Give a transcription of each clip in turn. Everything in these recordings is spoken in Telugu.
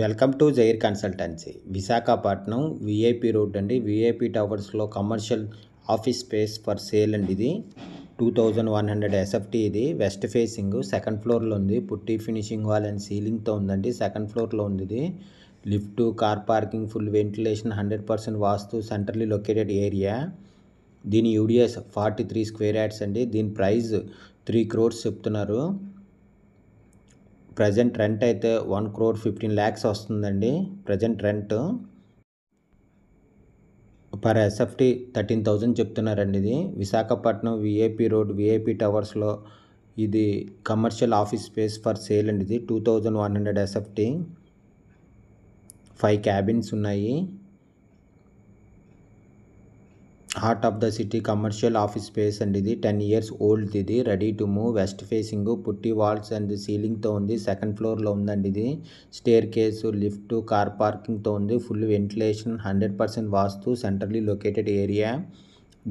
welcome to Jair consultancy Visakhapatnam VIP road అండి విఐపి టవర్స్లో commercial office space for sale అండి ఇది two thousand one hundred SFT ఇది వెస్ట్ ఫేసింగ్ సెకండ్ ఫ్లోర్లో ఉంది పుట్టి ఫినిషింగ్ వాల్ అండ్ సీలింగ్తో ఉందండి సెకండ్ ఫ్లోర్లో ఉంది ఇది lift car parking full ventilation hundred percent vastu centrally located area దీని UDS forty three square yards అండి దీని ప్రైస్ త్రీ క్రోర్స్ చెప్తున్నారు ప్రజెంట్ రెంట్ అయితే వన్ క్రోర్ ఫిఫ్టీన్ ల్యాక్స్ వస్తుందండి present rent per SFT thirteen thousand చెప్తున్నారండి ఇది విశాఖపట్నం విఏపి రోడ్ విఐపి టవర్స్లో ఇది commercial office space for sale అండి ఇది two thousand one hundred SFT five cabins ఉన్నాయి heart of the city commercial office space అండి ఇది టెన్ ఇయర్స్ ఓల్డ్ ఇది ready to move west facing putty walls and సీలింగ్తో ఉంది సెకండ్ ఫ్లోర్లో ఉందండి ఇది స్టేర్ కేసు లిఫ్ట్ కార్ పార్కింగ్తో ఉంది full ventilation hundred percent vastu centrally located area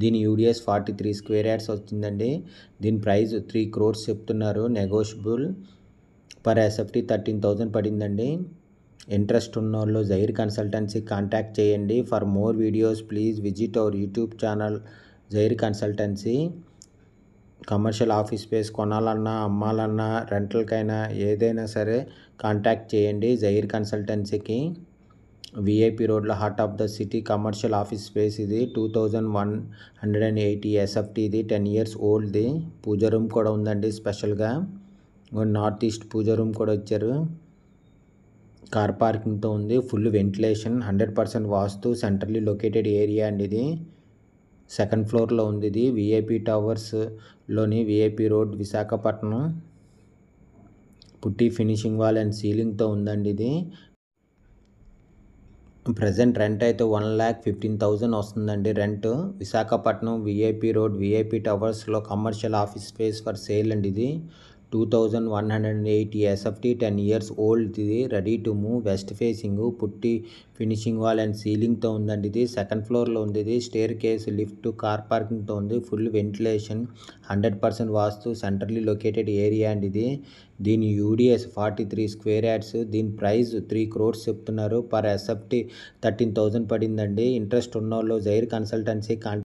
దీని UDS forty three square yards వచ్చిందండి దీని ప్రైస్ త్రీ క్రోర్స్ చెప్తున్నారు negotiable per SFT thirteen thousand పడిందండి ఇంట్రెస్ట్ ఉన్నోళ్ళు జైర్ కన్సల్టెన్సీ కాంటాక్ట్ చేయండి for more videos please visit our YouTube channel Jair consultancy commercial office space కొనాలన్నా అమ్మాలన్నా రెంటల్కైనా ఏదైనా సరే కాంటాక్ట్ చేయండి జైర్ కన్సల్టెన్సీకి విఐపి రోడ్లో heart of the city commercial office space ఇది two thousand one hundred and eighty SFT ఇది టెన్ ఇయర్స్ ఓల్డ్ది పూజ రూమ్ కూడా ఉందండి స్పెషల్గా నార్త్ ఈస్ట్ పూజ రూమ్ కూడా ఇచ్చారు కార్ పార్కింగ్తో ఉంది full ventilation hundred percent vastu centrally located area అండి ఇది సెకండ్ ఫ్లోర్లో ఉంది ఇది విఐపి టవర్స్లోని VIP road Visakhapatnam putty finishing wall and సీలింగ్తో ఉందండి ఇది ప్రజెంట్ రెంట్ అయితే వన్ ల్యాక్ ఫిఫ్టీన్ థౌజండ్ వస్తుందండి rent Visakhapatnam VIP road VIP టవర్స్లో commercial office space for sale అండి ఇది two thousand one hundred eighty SFT ten years old ఇది ready to move west facing putty finishing wall and సీలింగ్తో ఉందండి ఇది సెకండ్ ఫ్లోర్లో ఉంది ఇది స్టేర్ కేస్ లిఫ్ట్ కార్ పార్కింగ్తో ఉంది full ventilation hundred percent vastu centrally located area అండి ఇది దీని UDS forty three square yards దీని ప్రైస్ త్రీ క్రోర్స్ చెప్తున్నారు పర్ ఎస్ఎఫ్టీ థర్టీన్ థౌజండ్ పడిందండి ఇంట్రెస్ట్ ఉన్న వాళ్ళు జైర్ కన్సల్టెన్సీ కాంటాక్ట్